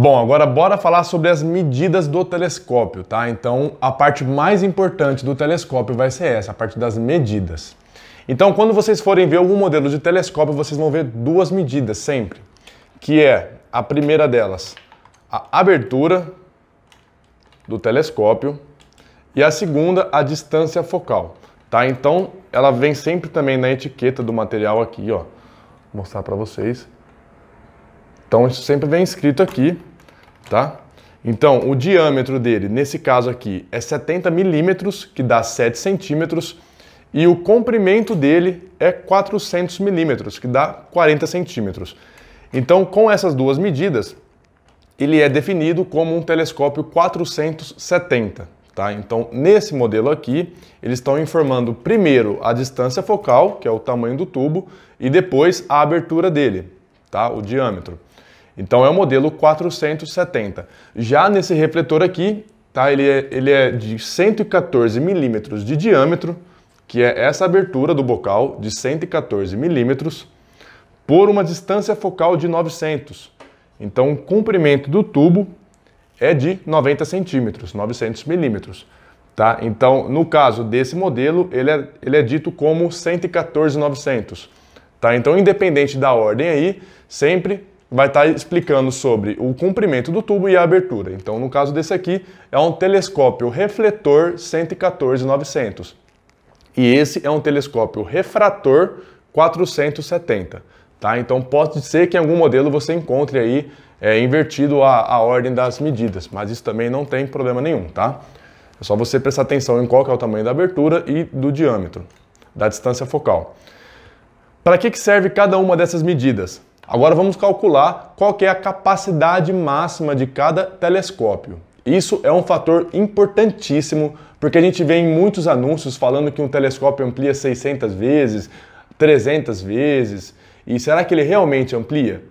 Bom, agora bora falar sobre as medidas do telescópio, tá? Então, a parte mais importante do telescópio vai ser essa, a parte das medidas. Então, quando vocês forem ver algum modelo de telescópio, vocês vão ver duas medidas sempre, que é a primeira delas, a abertura do telescópio e a segunda, a distância focal, tá? Então, ela vem sempre também na etiqueta do material aqui, ó. Vou mostrar para vocês. Então, isso sempre vem escrito aqui tá? Então, o diâmetro dele, nesse caso aqui, é 70 milímetros, que dá 7 centímetros, e o comprimento dele é 400 milímetros, que dá 40 centímetros. Então, com essas duas medidas, ele é definido como um telescópio 470. Tá? Então, nesse modelo aqui, eles estão informando primeiro a distância focal, que é o tamanho do tubo, e depois a abertura dele, tá? o diâmetro. Então é o modelo 470. Já nesse refletor aqui, tá? ele, é, ele é de 114 milímetros de diâmetro, que é essa abertura do bocal de 114 milímetros, por uma distância focal de 900. Então o comprimento do tubo é de 90 centímetros, 900 milímetros. Tá? Então, no caso desse modelo, ele é, ele é dito como 114,900. Tá? Então, independente da ordem aí, sempre vai estar tá explicando sobre o comprimento do tubo e a abertura. Então, no caso desse aqui, é um telescópio refletor 114.900 E esse é um telescópio refrator 470. Tá? Então, pode ser que em algum modelo você encontre aí é, invertido a, a ordem das medidas, mas isso também não tem problema nenhum. Tá? É só você prestar atenção em qual é o tamanho da abertura e do diâmetro, da distância focal. Para que, que serve cada uma dessas medidas? Agora vamos calcular qual é a capacidade máxima de cada telescópio. Isso é um fator importantíssimo porque a gente vê em muitos anúncios falando que um telescópio amplia 600 vezes, 300 vezes. E será que ele realmente amplia?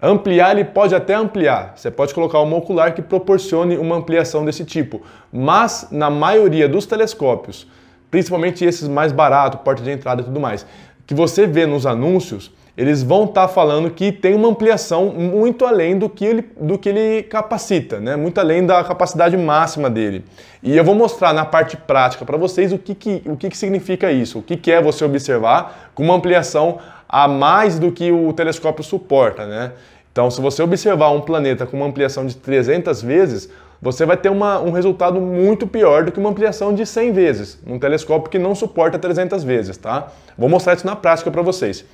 Ampliar ele pode até ampliar. Você pode colocar um ocular que proporcione uma ampliação desse tipo, mas na maioria dos telescópios, principalmente esses mais baratos, porta de entrada e tudo mais, que você vê nos anúncios, eles vão estar tá falando que tem uma ampliação muito além do que ele, do que ele capacita, né? muito além da capacidade máxima dele. E eu vou mostrar na parte prática para vocês o, que, que, o que, que significa isso, o que, que é você observar com uma ampliação a mais do que o telescópio suporta. Né? Então, se você observar um planeta com uma ampliação de 300 vezes, você vai ter uma, um resultado muito pior do que uma ampliação de 100 vezes, um telescópio que não suporta 300 vezes, tá? Vou mostrar isso na prática para vocês.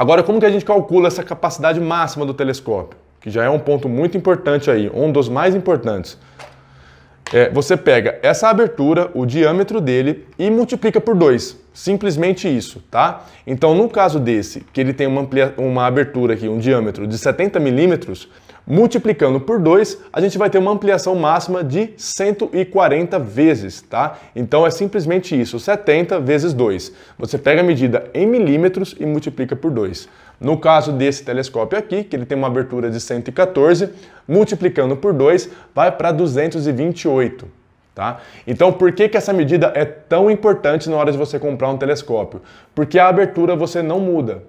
Agora, como que a gente calcula essa capacidade máxima do telescópio? Que já é um ponto muito importante aí, um dos mais importantes. É, você pega essa abertura, o diâmetro dele e multiplica por 2. Simplesmente isso, tá? Então, no caso desse, que ele tem uma, uma abertura aqui, um diâmetro de 70 milímetros, Multiplicando por 2, a gente vai ter uma ampliação máxima de 140 vezes, tá? Então é simplesmente isso, 70 vezes 2. Você pega a medida em milímetros e multiplica por 2. No caso desse telescópio aqui, que ele tem uma abertura de 114, multiplicando por 2 vai para 228. Tá? Então, por que, que essa medida é tão importante na hora de você comprar um telescópio? Porque a abertura você não muda.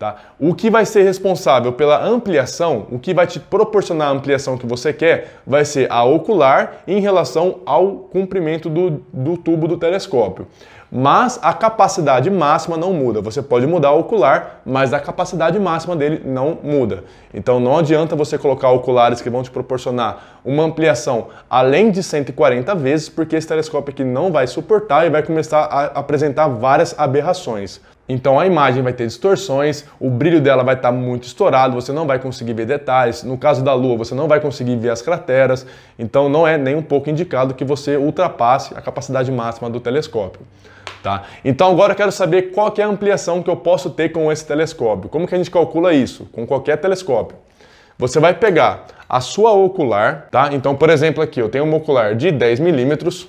Tá? O que vai ser responsável pela ampliação, o que vai te proporcionar a ampliação que você quer, vai ser a ocular em relação ao comprimento do, do tubo do telescópio. Mas a capacidade máxima não muda. Você pode mudar o ocular, mas a capacidade máxima dele não muda. Então não adianta você colocar oculares que vão te proporcionar uma ampliação além de 140 vezes, porque esse telescópio aqui não vai suportar e vai começar a apresentar várias aberrações. Então a imagem vai ter distorções, o brilho dela vai estar tá muito estourado, você não vai conseguir ver detalhes. No caso da Lua, você não vai conseguir ver as crateras. Então não é nem um pouco indicado que você ultrapasse a capacidade máxima do telescópio. Tá? Então agora eu quero saber qual que é a ampliação que eu posso ter com esse telescópio. Como que a gente calcula isso? Com qualquer telescópio. Você vai pegar a sua ocular, tá? Então, por exemplo, aqui eu tenho um ocular de 10 milímetros,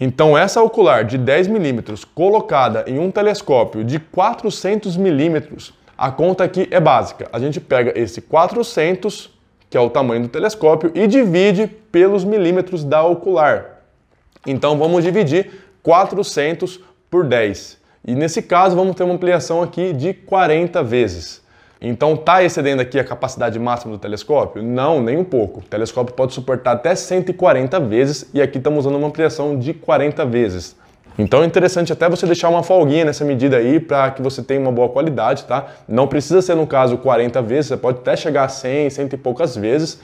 então essa ocular de 10 milímetros colocada em um telescópio de 400 milímetros, a conta aqui é básica. A gente pega esse 400, que é o tamanho do telescópio, e divide pelos milímetros da ocular. Então vamos dividir 400 por 10. E nesse caso vamos ter uma ampliação aqui de 40 vezes. Então está excedendo aqui a capacidade máxima do telescópio? Não, nem um pouco. O telescópio pode suportar até 140 vezes e aqui estamos usando uma ampliação de 40 vezes. Então é interessante até você deixar uma folguinha nessa medida aí para que você tenha uma boa qualidade, tá? Não precisa ser, no caso, 40 vezes, você pode até chegar a 100, 100 e poucas vezes,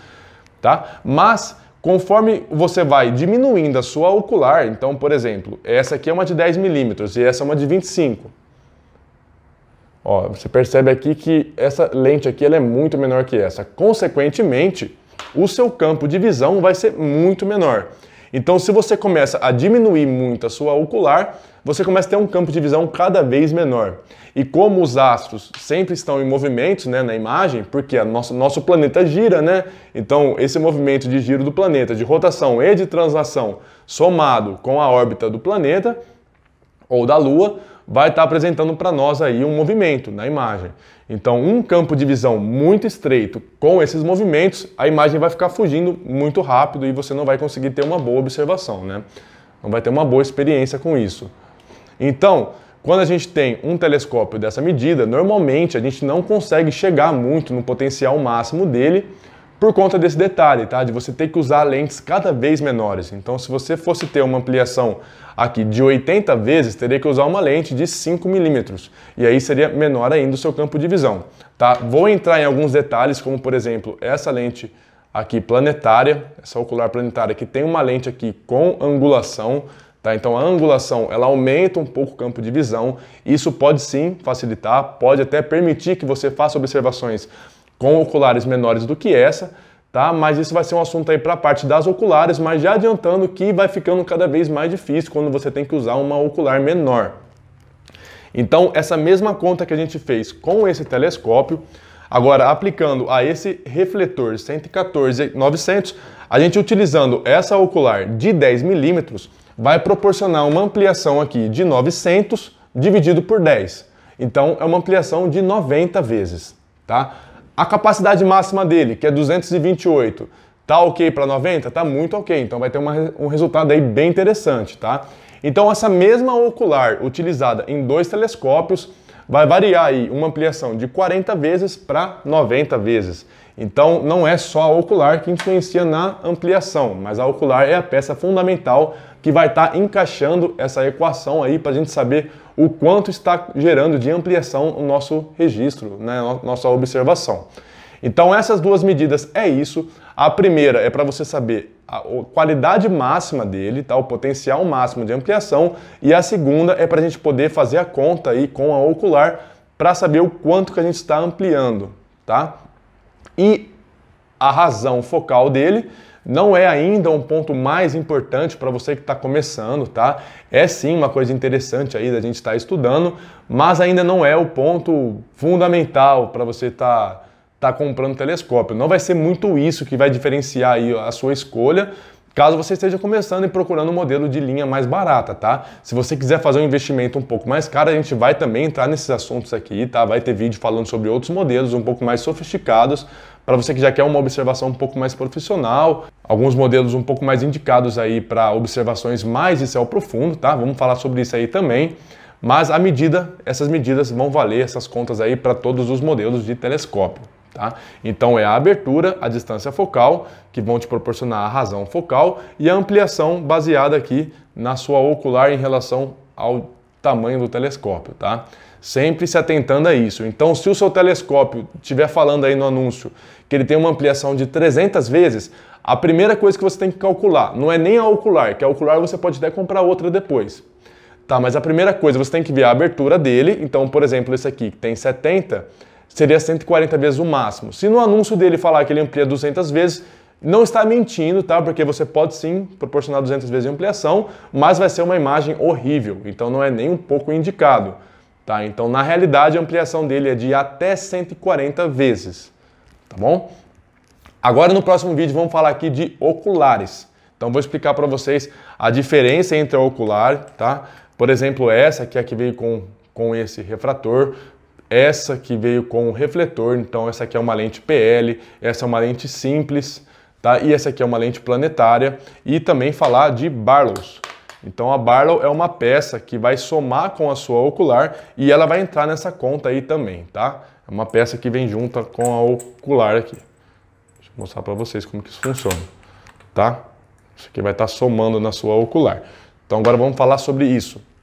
tá? Mas conforme você vai diminuindo a sua ocular, então, por exemplo, essa aqui é uma de 10 milímetros e essa é uma de 25. Ó, você percebe aqui que essa lente aqui ela é muito menor que essa. Consequentemente, o seu campo de visão vai ser muito menor. Então, se você começa a diminuir muito a sua ocular, você começa a ter um campo de visão cada vez menor. E como os astros sempre estão em movimentos né, na imagem, porque nosso, nosso planeta gira, né? Então, esse movimento de giro do planeta, de rotação e de translação, somado com a órbita do planeta ou da Lua, vai estar tá apresentando para nós aí um movimento na imagem. Então, um campo de visão muito estreito com esses movimentos, a imagem vai ficar fugindo muito rápido e você não vai conseguir ter uma boa observação, né? Não vai ter uma boa experiência com isso. Então, quando a gente tem um telescópio dessa medida, normalmente a gente não consegue chegar muito no potencial máximo dele, por conta desse detalhe, tá? De você ter que usar lentes cada vez menores. Então, se você fosse ter uma ampliação aqui de 80 vezes, teria que usar uma lente de 5 milímetros. E aí seria menor ainda o seu campo de visão, tá? Vou entrar em alguns detalhes, como por exemplo, essa lente aqui planetária, essa ocular planetária que tem uma lente aqui com angulação, Tá? Então a angulação ela aumenta um pouco o campo de visão. Isso pode sim facilitar, pode até permitir que você faça observações com oculares menores do que essa, tá? Mas isso vai ser um assunto aí para a parte das oculares, mas já adiantando que vai ficando cada vez mais difícil quando você tem que usar uma ocular menor. Então, essa mesma conta que a gente fez com esse telescópio, agora aplicando a esse refletor 114,900, a gente utilizando essa ocular de 10 milímetros, vai proporcionar uma ampliação aqui de 900 dividido por 10. Então, é uma ampliação de 90 vezes, tá? A capacidade máxima dele, que é 228, tá ok para 90? Tá muito ok, então vai ter uma, um resultado aí bem interessante, tá? Então essa mesma ocular utilizada em dois telescópios vai variar aí uma ampliação de 40 vezes para 90 vezes. Então, não é só a ocular que influencia na ampliação, mas a ocular é a peça fundamental que vai estar tá encaixando essa equação aí para a gente saber o quanto está gerando de ampliação o nosso registro, né, nossa observação. Então, essas duas medidas é isso. A primeira é para você saber a qualidade máxima dele, tá? o potencial máximo de ampliação, e a segunda é para a gente poder fazer a conta aí com a ocular para saber o quanto que a gente está ampliando. Tá? E a razão focal dele não é ainda um ponto mais importante para você que está começando, tá? É sim uma coisa interessante aí da gente estar tá estudando, mas ainda não é o ponto fundamental para você estar tá, tá comprando telescópio. Não vai ser muito isso que vai diferenciar aí a sua escolha caso você esteja começando e procurando um modelo de linha mais barata, tá? Se você quiser fazer um investimento um pouco mais caro, a gente vai também entrar nesses assuntos aqui, tá? Vai ter vídeo falando sobre outros modelos um pouco mais sofisticados, para você que já quer uma observação um pouco mais profissional, alguns modelos um pouco mais indicados aí para observações mais de céu profundo, tá? Vamos falar sobre isso aí também. Mas a medida, essas medidas vão valer essas contas aí para todos os modelos de telescópio. Tá? Então é a abertura, a distância focal, que vão te proporcionar a razão focal, e a ampliação baseada aqui na sua ocular em relação ao tamanho do telescópio. Tá? Sempre se atentando a isso. Então, se o seu telescópio estiver falando aí no anúncio que ele tem uma ampliação de 300 vezes, a primeira coisa que você tem que calcular não é nem a ocular, que a ocular você pode até comprar outra depois. Tá, mas a primeira coisa, você tem que ver a abertura dele. Então, por exemplo, esse aqui que tem 70, seria 140 vezes o máximo. Se no anúncio dele falar que ele amplia 200 vezes, não está mentindo, tá? Porque você pode sim proporcionar 200 vezes de ampliação, mas vai ser uma imagem horrível, então não é nem um pouco indicado, tá? Então, na realidade, a ampliação dele é de até 140 vezes, tá bom? Agora, no próximo vídeo, vamos falar aqui de oculares. Então, vou explicar para vocês a diferença entre o ocular, tá? Por exemplo, essa que é a que veio com, com esse refrator essa que veio com o refletor, então essa aqui é uma lente PL, essa é uma lente simples, tá? E essa aqui é uma lente planetária e também falar de Barlows. Então a Barlow é uma peça que vai somar com a sua ocular e ela vai entrar nessa conta aí também, tá? É uma peça que vem junto com a ocular aqui. Deixa eu mostrar para vocês como que isso funciona, tá? Isso aqui vai estar tá somando na sua ocular. Então agora vamos falar sobre isso.